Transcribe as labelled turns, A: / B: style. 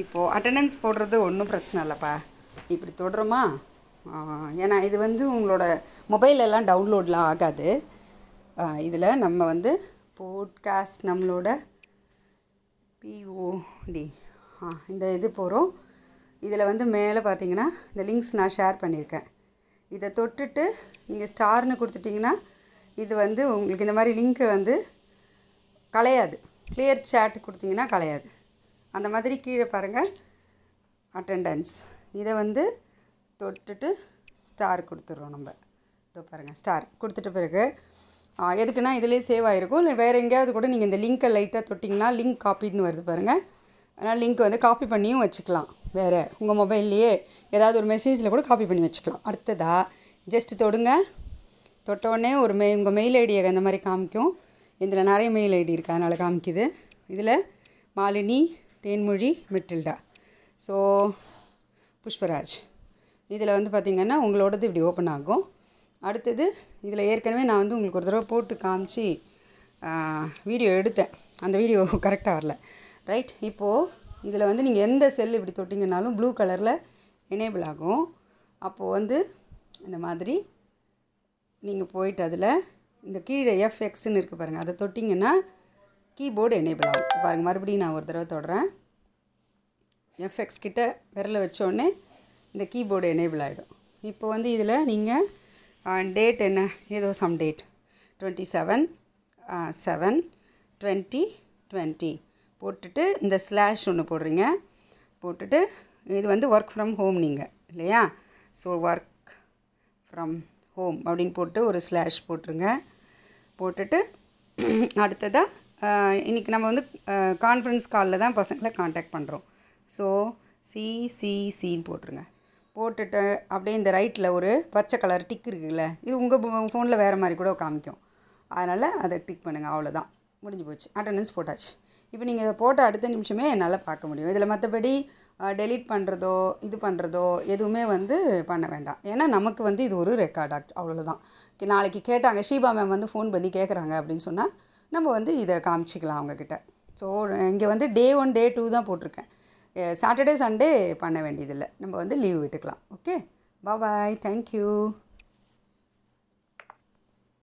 A: இப்போது அட்டண்டன்ஸ் போடுறது ஒன்றும் பிரச்சனை இல்லைப்பா இப்படி தொடருமா ஏன்னா இது வந்து உங்களோட மொபைலெல்லாம் டவுன்லோட்லாம் ஆகாது இதில் நம்ம வந்து போட்காஸ்ட் நம்மளோட பிஓடி ஆ இந்த இது போகிறோம் இதில் வந்து மேலே பார்த்தீங்கன்னா இந்த லிங்க்ஸ் நான் ஷேர் பண்ணியிருக்கேன் இதை தொட்டுட்டு நீங்கள் ஸ்டார்னு கொடுத்துட்டிங்கன்னா இது வந்து உங்களுக்கு இந்த மாதிரி லிங்க்கு வந்து கலையாது கிளியர் சேட் கொடுத்தீங்கன்னா கலையாது அந்த மாதிரி கீழே பாருங்கள் அட்டண்டன்ஸ் இதை வந்து தொட்டுட்டு ஸ்டார் கொடுத்துட்றோம் நம்ம இதோ பாருங்கள் ஸ்டார் கொடுத்துட்ட பிறகு எதுக்குன்னா இதிலே சேவ் ஆகிருக்கும் இல்லை வேறு எங்கேயாவது கூட நீங்கள் இந்த லிங்க்கை லைட்டாக தொட்டிங்கன்னா லிங்க் காப்பின்னு வருது பாருங்கள் அதனால் லிங்க் வந்து காப்பி பண்ணியும் வச்சுக்கலாம் வேறு உங்கள் மொபைல்லையே ஏதாவது ஒரு மெசேஜில் கூட காப்பி பண்ணி வச்சுக்கலாம் அடுத்ததாக ஜஸ்ட்டு தொடுங்க தொட்டோடனே ஒரு மெய் உங்கள் மெயில் ஐடியை இந்த மாதிரி காமிக்கும் இதில் நிறைய மெயில் ஐடி இருக்குது அதனால் காமிக்குது இதில் மாலினி தேன்மொழி மெட்டில்டா ஸோ புஷ்பராஜ் இதில் வந்து பார்த்திங்கன்னா உங்களோடது இப்படி ஓப்பன் ஆகும் அடுத்தது இதில் ஏற்கனவே நான் வந்து உங்களுக்கு ஒரு தடவை போட்டு காமிச்சு வீடியோ எடுத்தேன் அந்த வீடியோ கரெக்டாக வரல ரைட் இப்போது இதில் வந்து நீங்கள் எந்த செல் இப்படி தொட்டிங்கனாலும் ப்ளூ கலரில் எனேபிள் ஆகும் அப்போது வந்து இந்த மாதிரி நீங்கள் போயிட்டு அதில் இந்த கீழே எஃப்எக்ஸ்ன்னு இருக்குது பாருங்கள் அதை தொட்டிங்கன்னா கீபோர்டு எனேபிள் ஆகும் பாருங்கள் மறுபடியும் நான் ஒரு தடவை தொடுறேன் எஃப்எக்ஸ் கிட்ட விரல வச்சோடனே இந்த கீபோர்டு எனேபிள் ஆகிடும் இப்போ வந்து இதில் நீங்கள் டேட் என்ன ஏதோ some date twenty seven seven twenty twenty போட்டுட்டு இந்த ஸ்லாஷ் ஒன்று போடுறீங்க போட்டுட்டு இது வந்து ஒர்க் ஃப்ரம் ஹோம் நீங்கள் இல்லையா ஸோ ஒர்க் ஃப்ரம் ஹோம் அப்படின்னு போட்டு ஒரு ஸ்லாஷ் போட்டுருங்க போட்டுட்டு அடுத்ததாக இன்றைக்கி நம்ம வந்து கான்ஃபரன்ஸ் காலில் தான் பசங்களை காண்டாக்ட் பண்ணுறோம் ஸோ சி சி சின்னு போட்டுருங்க போட்டுட்டு அப்படியே இந்த ரைட்டில் ஒரு பச்சை கலர் டிக் இருக்குல்ல இது உங்கள் ஃபோனில் வேறு மாதிரி கூட காமிக்கும் அதனால் அதை டிக் பண்ணுங்கள் அவ்வளோதான் முடிஞ்சு போச்சு அட்டண்டன்ஸ் போட்டாச்சு இப்போ நீங்கள் இதை போட்ட அடுத்த நிமிஷமே என்னால் பார்க்க முடியும் இதில் மற்றபடி டெலீட் பண்ணுறதோ இது பண்ணுறதோ எதுவுமே வந்து பண்ண வேண்டாம் ஏன்னா நமக்கு வந்து இது ஒரு ரெக்கார்ட் ஆக்ட் அவ்வளோதான் நாளைக்கு கேட்டாங்க ஷீபா மேம் வந்து ஃபோன் பண்ணி கேட்குறாங்க அப்படின்னு சொன்னால் நம்ம வந்து இதை காமிச்சிக்கலாம் அவங்கக்கிட்ட ஸோ இங்கே வந்து டே ஒன் டே டூ தான் போட்டிருக்கேன் சாட்டர்டே சண்டே பண்ண வேண்டியதில்லை நம்ம வந்து லீவ் விட்டுக்கலாம் ஓகே பாய் தேங்க்யூ